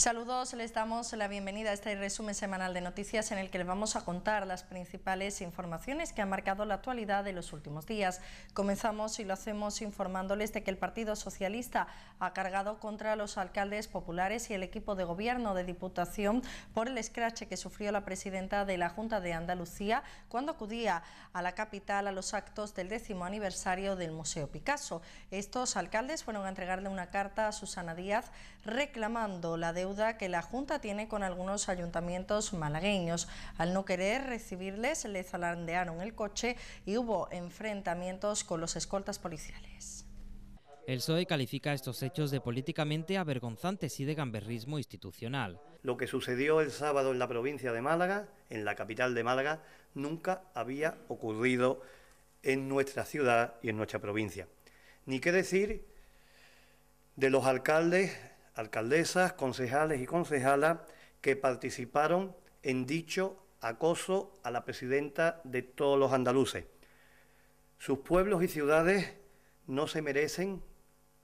Saludos les damos la bienvenida a este resumen semanal de noticias en el que les vamos a contar las principales informaciones que han marcado la actualidad de los últimos días. Comenzamos y lo hacemos informándoles de que el Partido Socialista ha cargado contra los alcaldes populares y el equipo de gobierno de Diputación por el escrache que sufrió la presidenta de la Junta de Andalucía cuando acudía a la capital a los actos del décimo aniversario del Museo Picasso. Estos alcaldes fueron a entregarle una carta a Susana Díaz reclamando la deuda que la Junta tiene con algunos ayuntamientos malagueños. Al no querer recibirles, les zalandearon el coche y hubo enfrentamientos con los escoltas policiales. El PSOE califica estos hechos de políticamente avergonzantes y de gamberrismo institucional. Lo que sucedió el sábado en la provincia de Málaga, en la capital de Málaga, nunca había ocurrido en nuestra ciudad y en nuestra provincia. Ni qué decir de los alcaldes alcaldesas, concejales y concejalas que participaron en dicho acoso a la presidenta de todos los andaluces. Sus pueblos y ciudades no se merecen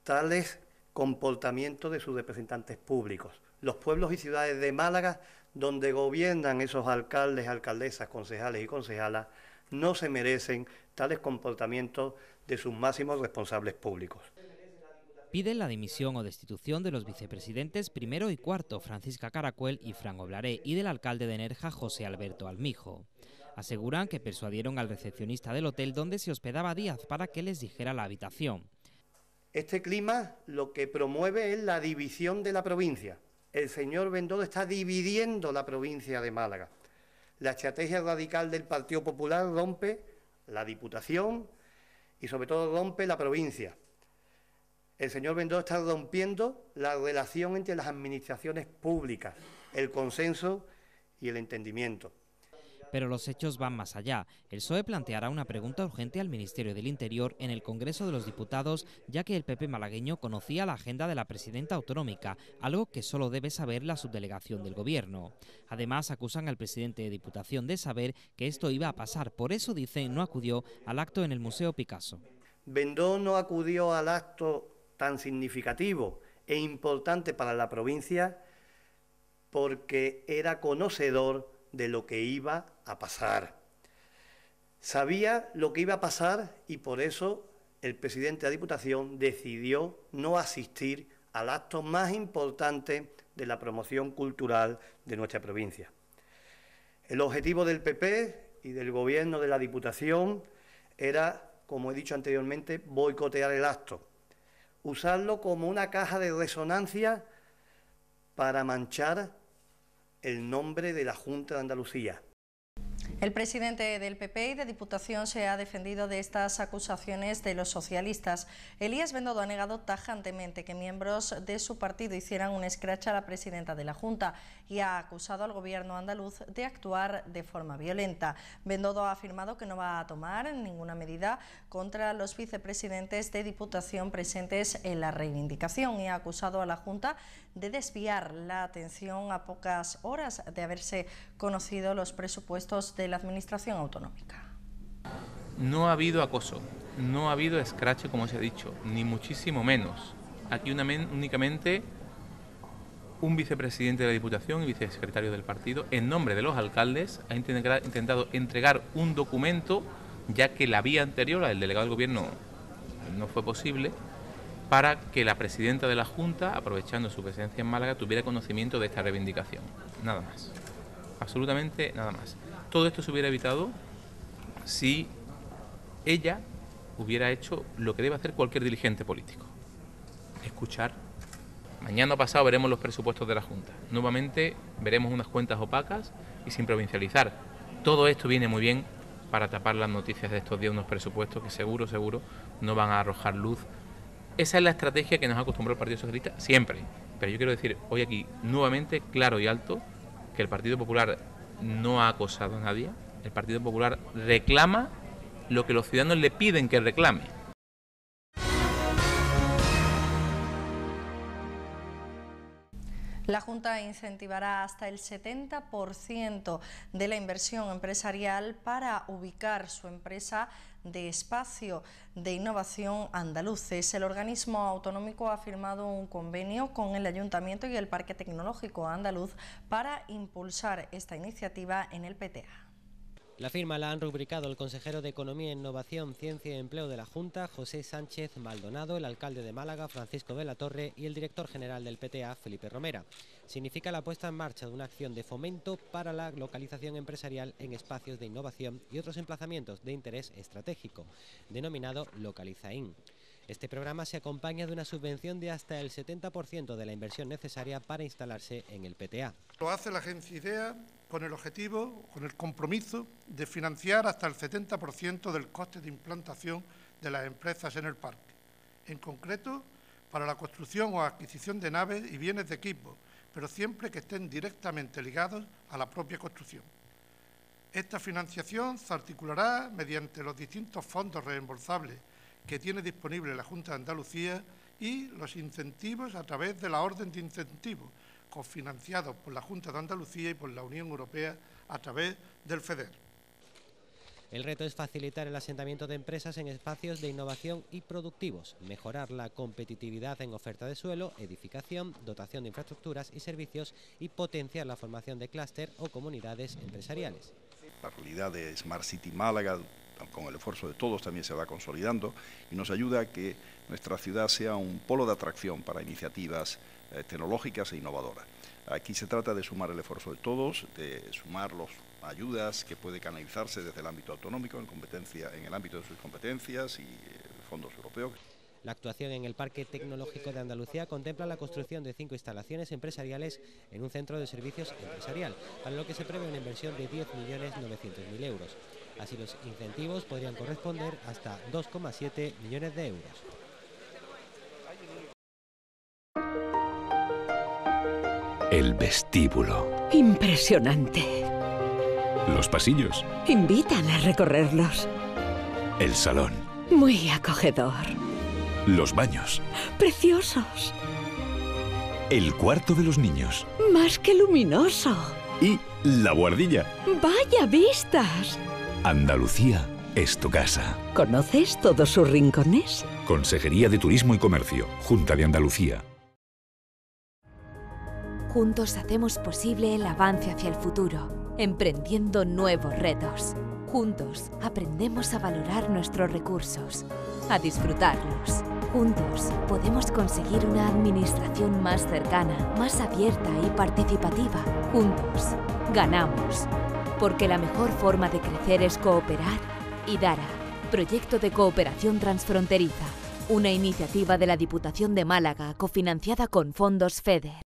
tales comportamientos de sus representantes públicos. Los pueblos y ciudades de Málaga, donde gobiernan esos alcaldes, alcaldesas, concejales y concejalas, no se merecen tales comportamientos de sus máximos responsables públicos piden la dimisión o destitución de los vicepresidentes primero y cuarto, Francisca Caracuel y Fran Oblaré, y del alcalde de Nerja, José Alberto Almijo. Aseguran que persuadieron al recepcionista del hotel donde se hospedaba Díaz para que les dijera la habitación. Este clima lo que promueve es la división de la provincia. El señor Bendodo está dividiendo la provincia de Málaga. La estrategia radical del Partido Popular rompe la Diputación y sobre todo rompe la provincia. El señor Bendó está rompiendo la relación entre las administraciones públicas, el consenso y el entendimiento. Pero los hechos van más allá. El PSOE planteará una pregunta urgente al Ministerio del Interior en el Congreso de los Diputados, ya que el PP malagueño conocía la agenda de la presidenta autonómica, algo que solo debe saber la subdelegación del Gobierno. Además, acusan al presidente de Diputación de saber que esto iba a pasar, por eso dice, no acudió al acto en el Museo Picasso. Bendó no acudió al acto tan significativo e importante para la provincia porque era conocedor de lo que iba a pasar. Sabía lo que iba a pasar y por eso el presidente de la Diputación decidió no asistir al acto más importante de la promoción cultural de nuestra provincia. El objetivo del PP y del Gobierno de la Diputación era, como he dicho anteriormente, boicotear el acto usarlo como una caja de resonancia para manchar el nombre de la Junta de Andalucía. El presidente del PP y de Diputación se ha defendido de estas acusaciones de los socialistas. Elías Bendodo ha negado tajantemente que miembros de su partido hicieran un escrache a la presidenta de la Junta y ha acusado al gobierno andaluz de actuar de forma violenta. Bendodo ha afirmado que no va a tomar ninguna medida contra los vicepresidentes de Diputación presentes en la reivindicación y ha acusado a la Junta de desviar la atención a pocas horas de haberse conocido los presupuestos de la Administración Autonómica. No ha habido acoso, no ha habido escrache, como se ha dicho, ni muchísimo menos. Aquí únicamente un vicepresidente de la Diputación y vicesecretario del partido, en nombre de los alcaldes, ha intentado entregar un documento, ya que la vía anterior, la del delegado del gobierno, no fue posible, para que la presidenta de la Junta, aprovechando su presencia en Málaga, tuviera conocimiento de esta reivindicación. Nada más. Absolutamente nada más. Todo esto se hubiera evitado si ella hubiera hecho lo que debe hacer cualquier dirigente político. Escuchar. Mañana pasado veremos los presupuestos de la Junta. Nuevamente veremos unas cuentas opacas y sin provincializar. Todo esto viene muy bien para tapar las noticias de estos días, unos presupuestos que seguro, seguro no van a arrojar luz. Esa es la estrategia que nos acostumbró el Partido Socialista siempre. Pero yo quiero decir hoy aquí, nuevamente, claro y alto, que el Partido Popular no ha acosado a nadie. El Partido Popular reclama lo que los ciudadanos le piden que reclame. La Junta incentivará hasta el 70% de la inversión empresarial para ubicar su empresa de Espacio de Innovación Andaluces. El organismo autonómico ha firmado un convenio con el Ayuntamiento y el Parque Tecnológico Andaluz para impulsar esta iniciativa en el PTA. La firma la han rubricado el consejero de Economía, Innovación, Ciencia y Empleo de la Junta, José Sánchez Maldonado, el alcalde de Málaga, Francisco de la Torre, y el director general del PTA, Felipe Romera. Significa la puesta en marcha de una acción de fomento para la localización empresarial en espacios de innovación y otros emplazamientos de interés estratégico, denominado Localizaín. Este programa se acompaña de una subvención de hasta el 70% de la inversión necesaria para instalarse en el PTA. Lo hace la agencia IDEA con el objetivo, con el compromiso de financiar hasta el 70% del coste de implantación de las empresas en el parque. En concreto, para la construcción o adquisición de naves y bienes de equipo, pero siempre que estén directamente ligados a la propia construcción. Esta financiación se articulará mediante los distintos fondos reembolsables que tiene disponible la Junta de Andalucía y los incentivos a través de la Orden de Incentivos, cofinanciados por la Junta de Andalucía y por la Unión Europea a través del FEDER. El reto es facilitar el asentamiento de empresas en espacios de innovación y productivos, mejorar la competitividad en oferta de suelo, edificación, dotación de infraestructuras y servicios y potenciar la formación de clúster o comunidades empresariales. La realidad de Smart City Málaga, con el esfuerzo de todos, también se va consolidando y nos ayuda a que nuestra ciudad sea un polo de atracción para iniciativas eh, tecnológicas e innovadoras. Aquí se trata de sumar el esfuerzo de todos, de sumar las ayudas que puede canalizarse desde el ámbito autonómico en, competencia, en el ámbito de sus competencias y eh, fondos europeos. La actuación en el Parque Tecnológico de Andalucía contempla la construcción de cinco instalaciones empresariales en un centro de servicios empresarial, para lo que se prevé una inversión de 10.900.000 euros. Así los incentivos podrían corresponder hasta 2,7 millones de euros. El vestíbulo. Impresionante. Los pasillos. Invitan a recorrerlos. El salón. Muy acogedor. Los baños. Preciosos. El cuarto de los niños. Más que luminoso. Y la guardilla. Vaya vistas. Andalucía es tu casa. ¿Conoces todos sus rincones? Consejería de Turismo y Comercio, Junta de Andalucía. Juntos hacemos posible el avance hacia el futuro, emprendiendo nuevos retos. Juntos aprendemos a valorar nuestros recursos, a disfrutarlos. Juntos podemos conseguir una administración más cercana, más abierta y participativa. Juntos ganamos, porque la mejor forma de crecer es cooperar. y DARA, Proyecto de Cooperación Transfronteriza, una iniciativa de la Diputación de Málaga cofinanciada con fondos FEDER.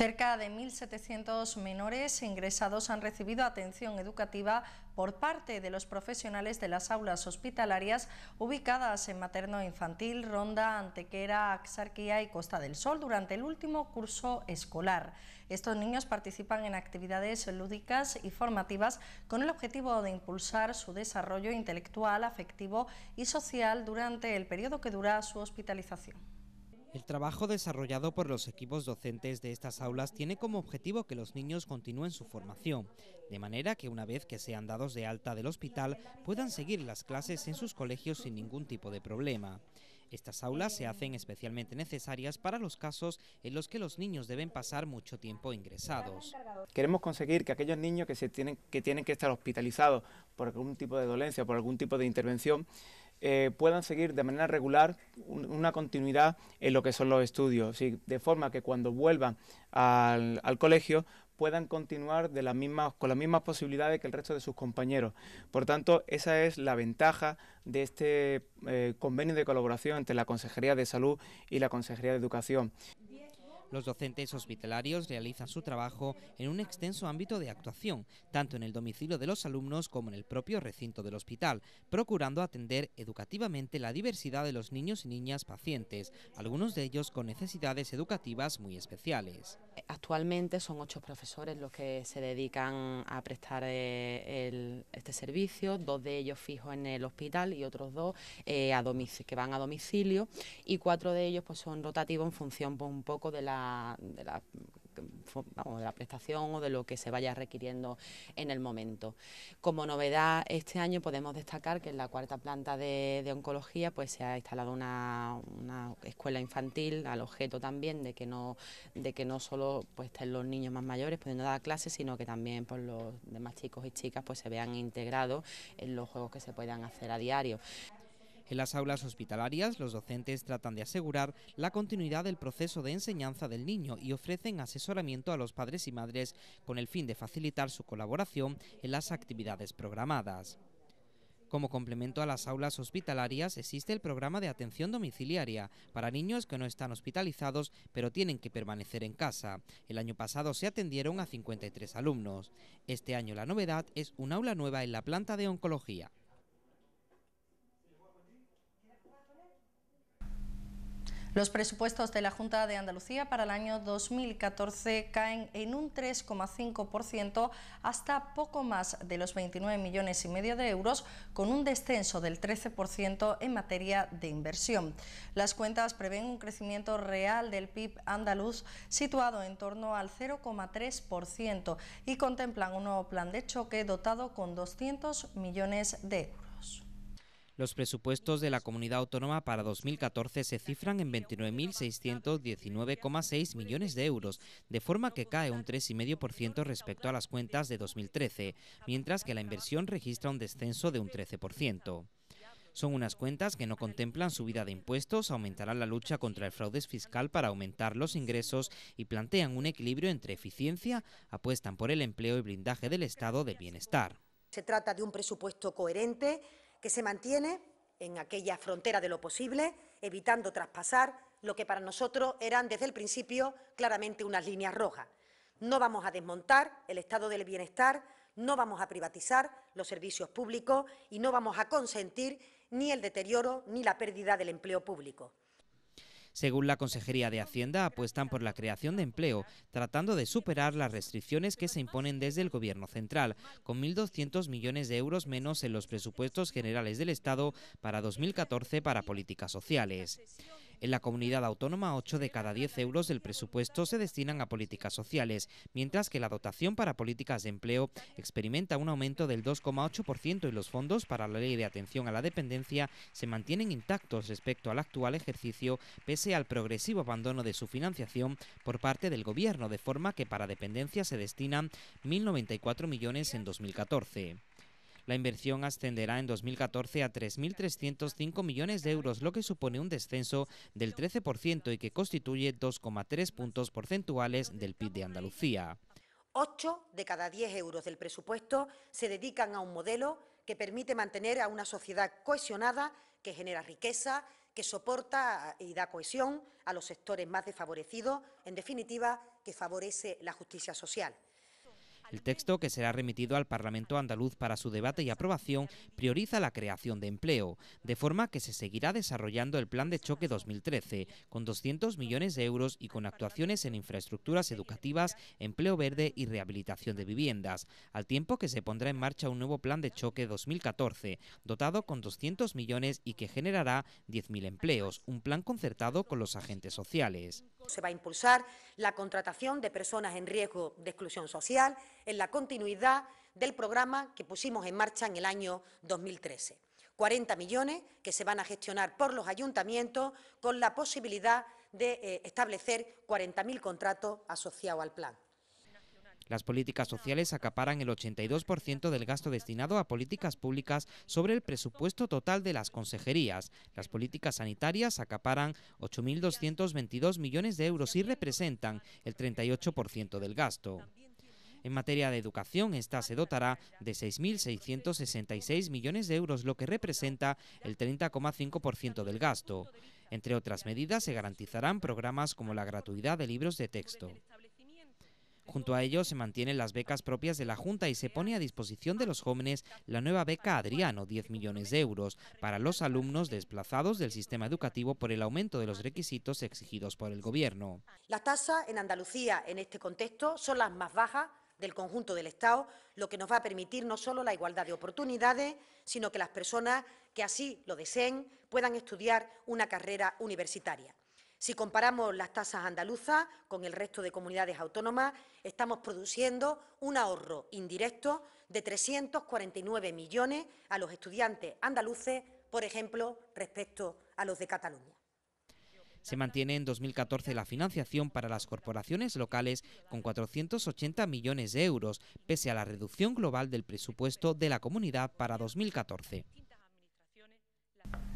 Cerca de 1.700 menores ingresados han recibido atención educativa por parte de los profesionales de las aulas hospitalarias ubicadas en Materno Infantil, Ronda, Antequera, Axarquía y Costa del Sol durante el último curso escolar. Estos niños participan en actividades lúdicas y formativas con el objetivo de impulsar su desarrollo intelectual, afectivo y social durante el periodo que dura su hospitalización. El trabajo desarrollado por los equipos docentes de estas aulas tiene como objetivo que los niños continúen su formación, de manera que una vez que sean dados de alta del hospital puedan seguir las clases en sus colegios sin ningún tipo de problema. Estas aulas se hacen especialmente necesarias para los casos en los que los niños deben pasar mucho tiempo ingresados. Queremos conseguir que aquellos niños que, tienen, que tienen que estar hospitalizados por algún tipo de dolencia, por algún tipo de intervención, eh, puedan seguir de manera regular una continuidad en lo que son los estudios, de forma que cuando vuelvan al, colegio puedan continuar con las mismas posibilidades que el resto de sus compañeros. Por tanto, esa es la ventaja de este eh, convenio de colaboración entre la Consejería de Salud y la Consejería de Educación. Los docentes hospitalarios realizan su trabajo en un extenso ámbito de actuación, tanto en el domicilio de los alumnos como en el propio recinto del hospital, procurando atender educativamente la diversidad de los niños y niñas pacientes, algunos de ellos con necesidades educativas muy especiales. Actualmente son ocho profesores los que se dedican a prestar eh, este servicio, dos de ellos fijos en el hospital y otros dos eh, a que van a domicilio y cuatro de ellos pues, son rotativos en función pues, un poco de la de la la prestación o de lo que se vaya requiriendo en el momento. Como novedad, este año podemos destacar que en la cuarta planta de, oncología pues se ha instalado una, escuela infantil al objeto también de que no, de que no solo pues, estén los niños más mayores pudiendo dar clases, sino que también pues, los demás chicos y chicas pues, se vean integrados en los juegos que se puedan hacer a diario. En las aulas hospitalarias, los docentes tratan de asegurar la continuidad del proceso de enseñanza del niño y ofrecen asesoramiento a los padres y madres con el fin de facilitar su colaboración en las actividades programadas. Como complemento a las aulas hospitalarias existe el programa de atención domiciliaria para niños que no están hospitalizados pero tienen que permanecer en casa. El año pasado se atendieron a 53 alumnos. Este año la novedad es un aula nueva en la planta de oncología. Los presupuestos de la Junta de Andalucía para el año 2014 caen en un 3,5% hasta poco más de los 29 millones y medio de euros, con un descenso del 13% en materia de inversión. Las cuentas prevén un crecimiento real del PIB andaluz situado en torno al 0,3% y contemplan un nuevo plan de choque dotado con 200 millones de euros. Los presupuestos de la comunidad autónoma para 2014 se cifran en 29.619,6 millones de euros, de forma que cae un 3,5% respecto a las cuentas de 2013, mientras que la inversión registra un descenso de un 13%. Son unas cuentas que no contemplan subida de impuestos, aumentarán la lucha contra el fraude fiscal para aumentar los ingresos y plantean un equilibrio entre eficiencia, apuestan por el empleo y blindaje del estado de bienestar. Se trata de un presupuesto coherente que se mantiene en aquella frontera de lo posible, evitando traspasar lo que para nosotros eran desde el principio claramente unas líneas rojas. No vamos a desmontar el estado del bienestar, no vamos a privatizar los servicios públicos y no vamos a consentir ni el deterioro ni la pérdida del empleo público. Según la Consejería de Hacienda, apuestan por la creación de empleo, tratando de superar las restricciones que se imponen desde el Gobierno central, con 1.200 millones de euros menos en los presupuestos generales del Estado para 2014 para políticas sociales. En la comunidad autónoma, 8 de cada 10 euros del presupuesto se destinan a políticas sociales, mientras que la dotación para políticas de empleo experimenta un aumento del 2,8% y los fondos para la ley de atención a la dependencia se mantienen intactos respecto al actual ejercicio, pese al progresivo abandono de su financiación por parte del Gobierno, de forma que para dependencia se destinan 1.094 millones en 2014. La inversión ascenderá en 2014 a 3.305 millones de euros, lo que supone un descenso del 13% y que constituye 2,3 puntos porcentuales del PIB de Andalucía. 8 de cada 10 euros del presupuesto se dedican a un modelo que permite mantener a una sociedad cohesionada, que genera riqueza, que soporta y da cohesión a los sectores más desfavorecidos, en definitiva, que favorece la justicia social. El texto, que será remitido al Parlamento andaluz para su debate y aprobación, prioriza la creación de empleo, de forma que se seguirá desarrollando el Plan de Choque 2013, con 200 millones de euros y con actuaciones en infraestructuras educativas, empleo verde y rehabilitación de viviendas, al tiempo que se pondrá en marcha un nuevo Plan de Choque 2014, dotado con 200 millones y que generará 10.000 empleos, un plan concertado con los agentes sociales. Se va a impulsar la contratación de personas en riesgo de exclusión social, en la continuidad del programa que pusimos en marcha en el año 2013. 40 millones que se van a gestionar por los ayuntamientos con la posibilidad de eh, establecer 40.000 contratos asociados al plan. Las políticas sociales acaparan el 82% del gasto destinado a políticas públicas sobre el presupuesto total de las consejerías. Las políticas sanitarias acaparan 8.222 millones de euros y representan el 38% del gasto. En materia de educación, esta se dotará de 6.666 millones de euros, lo que representa el 30,5% del gasto. Entre otras medidas, se garantizarán programas como la gratuidad de libros de texto. Junto a ello se mantienen las becas propias de la Junta y se pone a disposición de los jóvenes la nueva beca Adriano, 10 millones de euros, para los alumnos desplazados del sistema educativo por el aumento de los requisitos exigidos por el Gobierno. Las tasas en Andalucía en este contexto son las más bajas del conjunto del Estado, lo que nos va a permitir no solo la igualdad de oportunidades, sino que las personas que así lo deseen puedan estudiar una carrera universitaria. Si comparamos las tasas andaluzas con el resto de comunidades autónomas, estamos produciendo un ahorro indirecto de 349 millones a los estudiantes andaluces, por ejemplo, respecto a los de Cataluña. Se mantiene en 2014 la financiación para las corporaciones locales con 480 millones de euros, pese a la reducción global del presupuesto de la comunidad para 2014.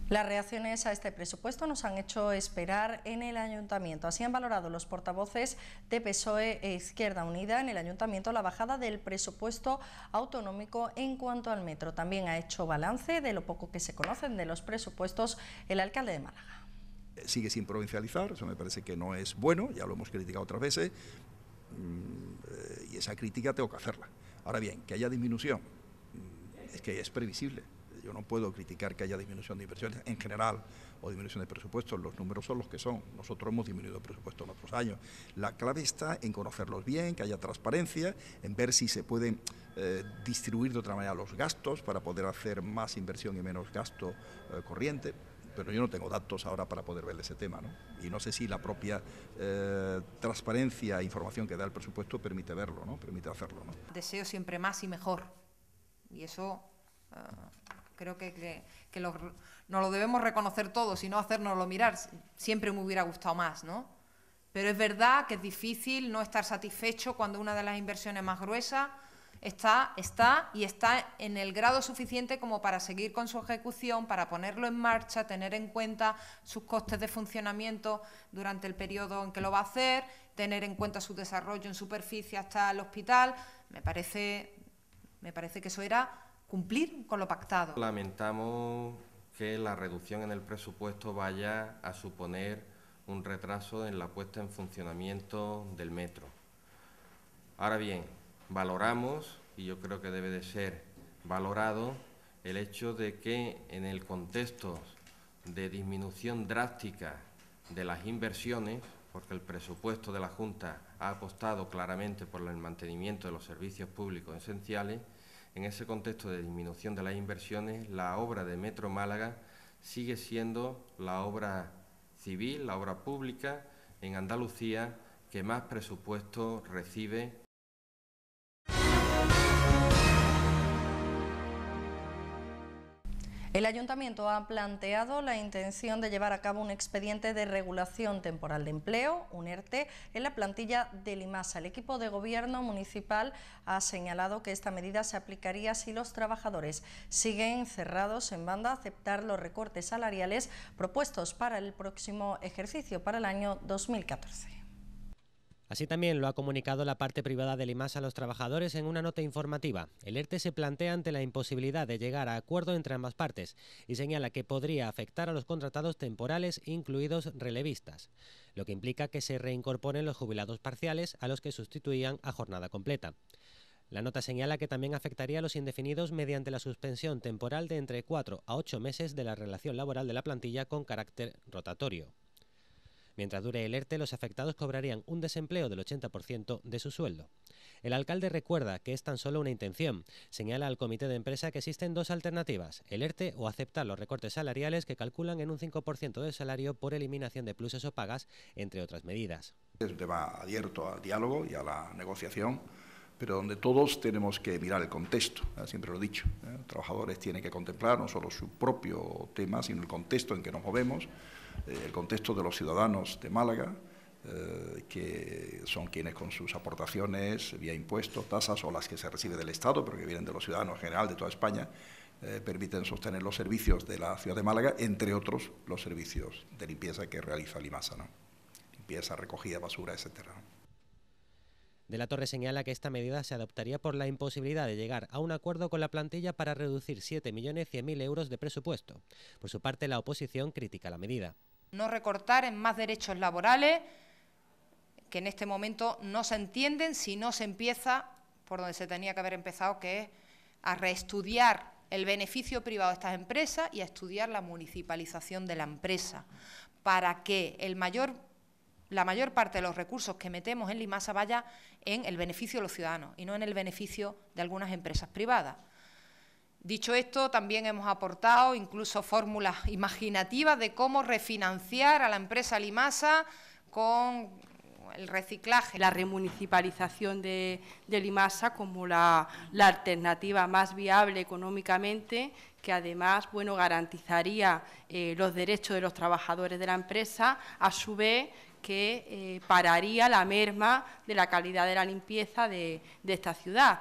Las reacciones a este presupuesto nos han hecho esperar en el Ayuntamiento. Así han valorado los portavoces de PSOE e Izquierda Unida en el Ayuntamiento la bajada del presupuesto autonómico en cuanto al metro. También ha hecho balance de lo poco que se conocen de los presupuestos el alcalde de Málaga sigue sin provincializar, eso me parece que no es bueno, ya lo hemos criticado otras veces, mm, eh, y esa crítica tengo que hacerla. Ahora bien, que haya disminución, mm, es que es previsible. Yo no puedo criticar que haya disminución de inversiones en general o disminución de presupuestos, los números son los que son. Nosotros hemos disminuido el presupuesto en otros años. La clave está en conocerlos bien, que haya transparencia, en ver si se pueden eh, distribuir de otra manera los gastos para poder hacer más inversión y menos gasto eh, corriente pero yo no tengo datos ahora para poder ver ese tema, ¿no? Y no sé si la propia eh, transparencia e información que da el presupuesto permite verlo, ¿no? Permite hacerlo, ¿no? Deseo siempre más y mejor. Y eso eh, creo que, que, lo, nos lo debemos reconocer todos y no hacernoslo mirar. Siempre me hubiera gustado más, ¿no? Pero es verdad que es difícil no estar satisfecho cuando una de las inversiones más gruesas está, está y está en el grado suficiente como para seguir con su ejecución, para ponerlo en marcha, tener en cuenta sus costes de funcionamiento durante el periodo en que lo va a hacer, tener en cuenta su desarrollo en superficie hasta el hospital. Me parece, me parece que eso era cumplir con lo pactado. Lamentamos que la reducción en el presupuesto vaya a suponer un retraso en la puesta en funcionamiento del metro. Ahora bien, valoramos, y yo creo que debe de ser valorado, el hecho de que en el contexto de disminución drástica de las inversiones, porque el presupuesto de la Junta ha apostado claramente por el mantenimiento de los servicios públicos esenciales, en ese contexto de disminución de las inversiones, la obra de Metro Málaga sigue siendo la obra civil, la obra pública en Andalucía que más presupuesto recibe El ayuntamiento ha planteado la intención de llevar a cabo un expediente de regulación temporal de empleo, un ERTE, en la plantilla de Limasa. El equipo de gobierno municipal ha señalado que esta medida se aplicaría si los trabajadores siguen cerrados en banda a aceptar los recortes salariales propuestos para el próximo ejercicio, para el año 2014. Así también lo ha comunicado la parte privada del IMAS a los trabajadores en una nota informativa. El ERTE e se plantea ante la imposibilidad de llegar a acuerdo entre ambas partes y señala que podría afectar a los contratados temporales, incluidos relevistas, lo que implica que se reincorporen los jubilados parciales a los que sustituían a jornada completa. La nota señala que también afectaría a los indefinidos mediante la suspensión temporal de entre 4 a 8 meses de la relación laboral de la plantilla con carácter rotatorio. Mientras dure el ERTE, los afectados cobrarían un desempleo del 80% de su sueldo. El alcalde recuerda que es tan solo una intención. Señala al comité de empresa que existen dos alternativas, el ERTE o aceptar los recortes salariales que calculan en un 5% del salario por eliminación de pluses o pagas, entre otras medidas. Es un tema abierto al diálogo y a la negociación pero donde todos tenemos que mirar el contexto, ¿eh? siempre lo he dicho. Los ¿eh? trabajadores tienen que contemplar no solo su propio tema, sino el contexto en que nos movemos eh, el contexto de los ciudadanos de Málaga, eh, que son quienes con sus aportaciones vía impuestos, tasas o las que se recibe del Estado, pero que vienen de los ciudadanos en general de toda España, eh, permiten sostener los servicios de la ciudad de Málaga, entre otros los servicios de limpieza que realiza Limasa, limpieza, recogida, basura, etcétera. De la Torre señala que esta medida se adoptaría por la imposibilidad de llegar a un acuerdo con la plantilla para reducir 7.100.000 euros de presupuesto. Por su parte, la oposición critica la medida. No recortar en más derechos laborales que en este momento no se entienden si no se empieza por donde se tenía que haber empezado, que es a reestudiar el beneficio privado de estas empresas y a estudiar la municipalización de la empresa, para que el mayor la mayor parte de los recursos que metemos en Limasa vaya en el beneficio de los ciudadanos y no en el beneficio de algunas empresas privadas. Dicho esto, también hemos aportado incluso fórmulas imaginativas de cómo refinanciar a la empresa Limasa con el reciclaje. La remunicipalización de, Limasa como la, alternativa más viable económicamente, que además bueno, garantizaría eh, los derechos de los trabajadores de la empresa, a su vez que eh, pararía la merma de la calidad de la limpieza de, esta ciudad.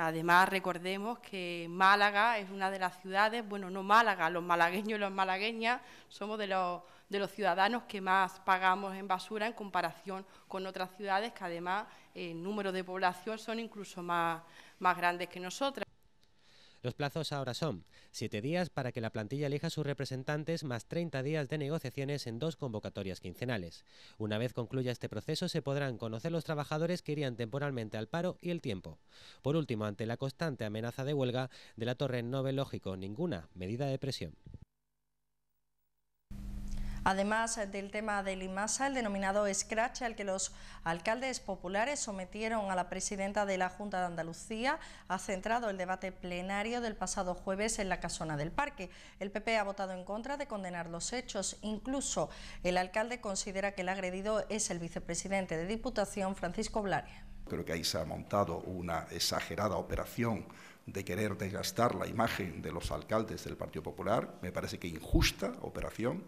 Además, recordemos que Málaga es una de las ciudades, bueno, no Málaga, los malagueños y las malagueñas somos de los, ciudadanos que más pagamos en basura en comparación con otras ciudades que además eh, en número de población son incluso más, más grandes que nosotras. Los plazos ahora son siete días para que la plantilla elija sus representantes más 30 días de negociaciones en dos convocatorias quincenales. Una vez concluya este proceso se podrán conocer los trabajadores que irían temporalmente al paro y el tiempo. Por último, ante la constante amenaza de huelga, de la Torre no ve lógico ninguna medida de presión. Además eh, del tema de Limasa, el denominado escrache al que los alcaldes populares sometieron a la presidenta de la Junta de Andalucía, ha centrado el debate plenario del pasado jueves en la casona del parque. El PP ha votado en contra de condenar los hechos. Incluso el alcalde considera que el agredido es el vicepresidente de Diputación, Francisco Blaria. Creo que ahí se ha montado una exagerada operación de querer desgastar la imagen de los alcaldes del Partido Popular. Me parece que injusta operación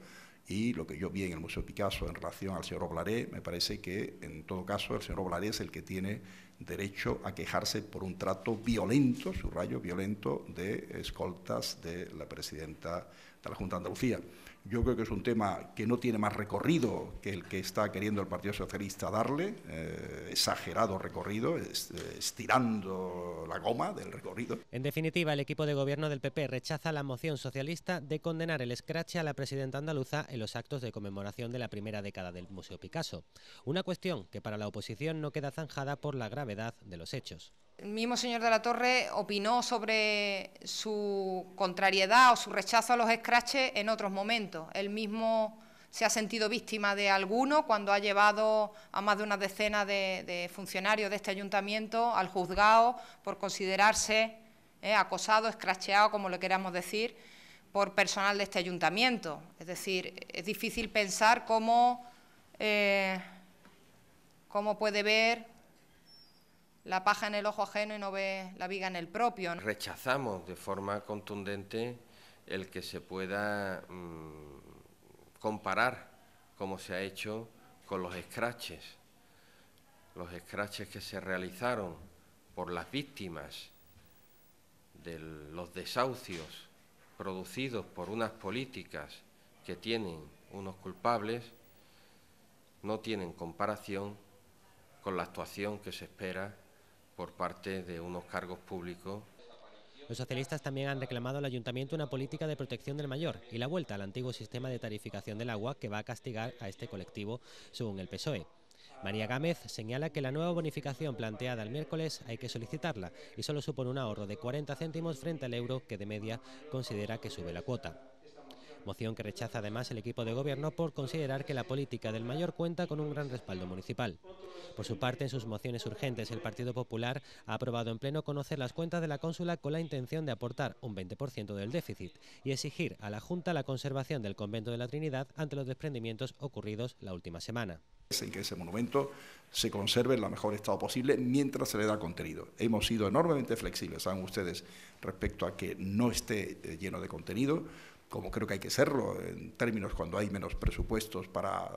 y lo que yo vi en el Museo Picasso en relación al señor Oblaré, me parece que en todo caso el señor Oblaré es el que tiene derecho a quejarse por un trato violento, subrayo violento, de escoltas de la presidenta la Junta de Andalucía. Yo creo que es un tema que no tiene más recorrido que el que está queriendo el Partido Socialista darle, eh, exagerado recorrido, eh, estirando la goma del recorrido. En definitiva, el equipo de gobierno del PP rechaza la moción socialista de condenar el escrache a la presidenta andaluza en los actos de conmemoración de la primera década del Museo Picasso. Una cuestión que para la oposición no queda zanjada por la gravedad de los hechos. El mismo señor de la Torre opinó sobre su contrariedad o su rechazo a los escraches en otros momentos. Él mismo se ha sentido víctima de alguno cuando ha llevado a más de una decena de, funcionarios de este ayuntamiento al juzgado por considerarse eh, acosado, escracheado, como le queramos decir, por personal de este ayuntamiento. Es decir, es difícil pensar cómo, eh, cómo puede ver la paja en el ojo ajeno y no ve la viga en el propio. Rechazamos de forma contundente el que se pueda mm, comparar, como se ha hecho, con los escraches, los escraches que se realizaron por las víctimas de los desahucios producidos por unas políticas que tienen unos culpables, no tienen comparación con la actuación que se espera por parte de unos cargos públicos. Los socialistas también han reclamado al ayuntamiento una política de protección del mayor y la vuelta al antiguo sistema de tarificación del agua que va a castigar a este colectivo, según el PSOE. María Gámez señala que la nueva bonificación planteada el miércoles hay que solicitarla y solo supone un ahorro de 40 céntimos frente al euro que de media considera que sube la cuota moción que rechaza además el equipo de gobierno por considerar que la política del mayor cuenta con un gran respaldo municipal. Por su parte, en sus mociones urgentes, el Partido Popular ha aprobado en pleno conocer las cuentas de la cónsula con la intención de aportar un 20% del déficit y exigir a la Junta la conservación del convento de la Trinidad ante los desprendimientos ocurridos la última semana en que ese monumento se conserve en el mejor estado posible mientras se le da contenido. Hemos sido enormemente flexibles, saben ustedes, respecto a que no esté eh, lleno de contenido, como creo que hay que serlo en términos cuando hay menos presupuestos para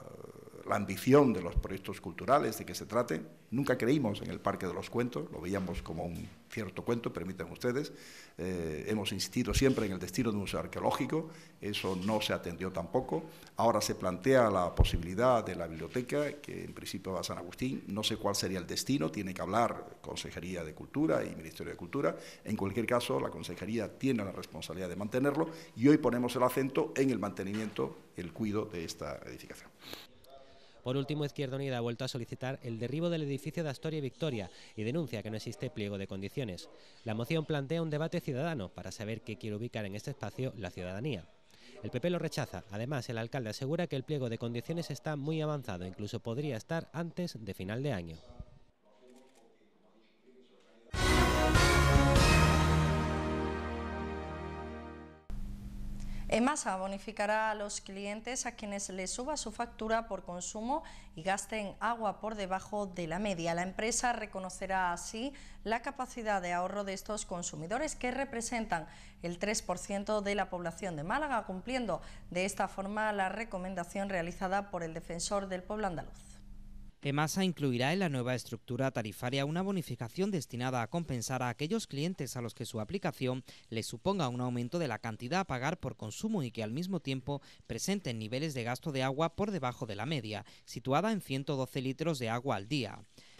la ambición de los proyectos culturales de que se trate. Nunca creímos en el Parque de los Cuentos, lo veíamos como un cierto cuento, permítanme ustedes. Eh, hemos insistido siempre en el destino de un museo arqueológico, eso no se atendió tampoco. Ahora se plantea la posibilidad de la biblioteca, que en principio va a San Agustín, no sé cuál sería el destino, tiene que hablar Consejería de Cultura y Ministerio de Cultura. En cualquier caso, la Consejería tiene la responsabilidad de mantenerlo y hoy ponemos el acento en el mantenimiento, el cuidado de esta edificación. Por último, Izquierda Unida ha vuelto a solicitar el derribo del edificio de Astoria y Victoria y denuncia que no existe pliego de condiciones. La moción plantea un debate ciudadano para saber qué quiere ubicar en este espacio la ciudadanía. El PP lo rechaza. Además, el alcalde asegura que el pliego de condiciones está muy avanzado, incluso podría estar antes de final de año. EMASA bonificará a los clientes a quienes les suba su factura por consumo y gasten agua por debajo de la media. La empresa reconocerá así la capacidad de ahorro de estos consumidores que representan el 3% de la población de Málaga, cumpliendo de esta forma la recomendación realizada por el defensor del pueblo andaluz. EMASA incluirá en la nueva estructura tarifaria una bonificación destinada a compensar a aquellos clientes a los que su aplicación les suponga un aumento de la cantidad a pagar por consumo y que al mismo tiempo presenten niveles de gasto de agua por debajo de la media, situada en 112 litros de agua al día.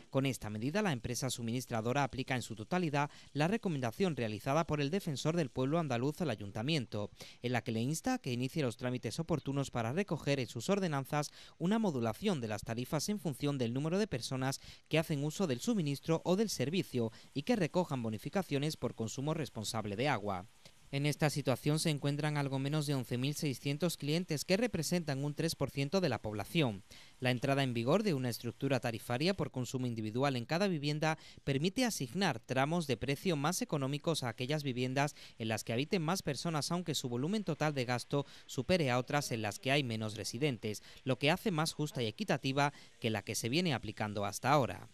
Con esta medida, la empresa suministradora aplica en su totalidad la recomendación realizada por el defensor del pueblo andaluz al ayuntamiento, en la que le insta a que inicie los trámites oportunos para recoger en sus ordenanzas una modulación de las tarifas en función del número de personas que hacen uso del suministro o del servicio y que recojan bonificaciones por consumo responsable de agua. En esta situación se encuentran algo menos de 11.600 clientes que representan un 3% de la población. La entrada en vigor de una estructura tarifaria por consumo individual en cada vivienda permite asignar tramos de precio más económicos a aquellas viviendas en las que habiten más personas, aunque su volumen total de gasto supere a otras en las que hay menos residentes, lo que hace más justa y equitativa que la que se viene aplicando hasta ahora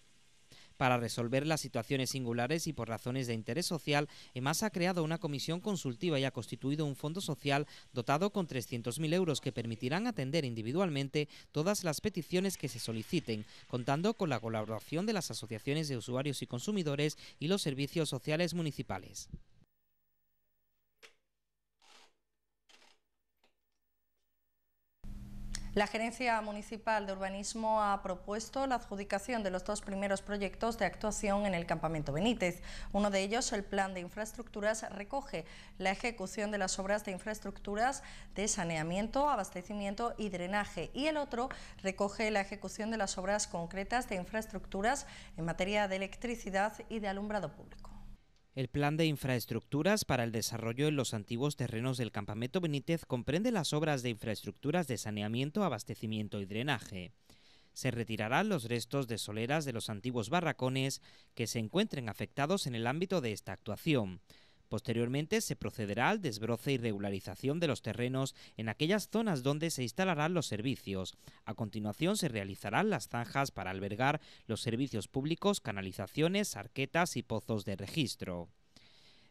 para resolver las situaciones singulares y por razones de interés social, EMAS ha creado una comisión consultiva y ha constituido un fondo social dotado con 300.000 euros que permitirán atender individualmente todas las peticiones que se soliciten, contando con la colaboración de las asociaciones de usuarios y consumidores y los servicios sociales municipales. La Gerencia Municipal de Urbanismo ha propuesto la adjudicación de los dos primeros proyectos de actuación en el campamento Benítez. Uno de ellos, el Plan de Infraestructuras, recoge la ejecución de las obras de infraestructuras de saneamiento, abastecimiento y drenaje. Y el otro recoge la ejecución de las obras concretas de infraestructuras en materia de electricidad y de alumbrado público. El plan de infraestructuras para el desarrollo en los antiguos terrenos del campamento Benítez comprende las obras de infraestructuras de saneamiento, abastecimiento y drenaje. Se retirarán los restos de soleras de los antiguos barracones que se encuentren afectados en el ámbito de esta actuación. Posteriormente se procederá al desbroce y regularización de los terrenos en aquellas zonas donde se instalarán los servicios. A continuación se realizarán las zanjas para albergar los servicios públicos, canalizaciones, arquetas y pozos de registro.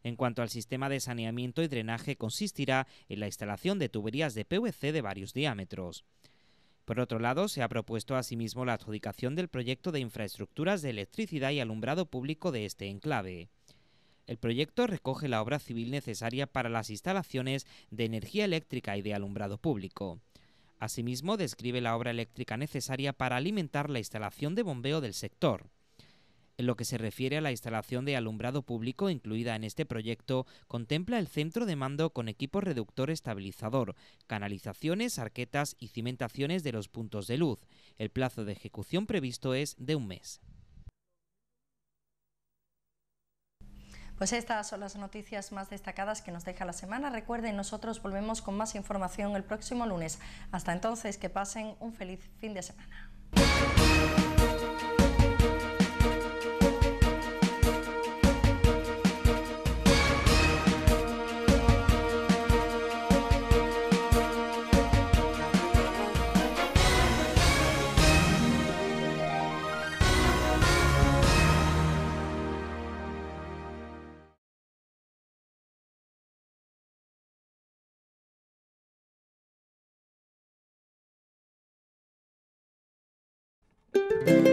En cuanto al sistema de saneamiento y drenaje, consistirá en la instalación de tuberías de PVC de varios diámetros. Por otro lado, se ha propuesto asimismo la adjudicación del proyecto de infraestructuras de electricidad y alumbrado público de este enclave. El proyecto recoge la obra civil necesaria para las instalaciones de energía eléctrica y de alumbrado público. Asimismo, describe la obra eléctrica necesaria para alimentar la instalación de bombeo del sector. En lo que se refiere a la instalación de alumbrado público incluida en este proyecto, contempla el centro de mando con equipo reductor estabilizador, canalizaciones, arquetas y cimentaciones de los puntos de luz. El plazo de ejecución previsto es de un mes. Pues estas son las noticias más destacadas que nos deja la semana. Recuerden, nosotros volvemos con más información el próximo lunes. Hasta entonces, que pasen un feliz fin de semana. thank you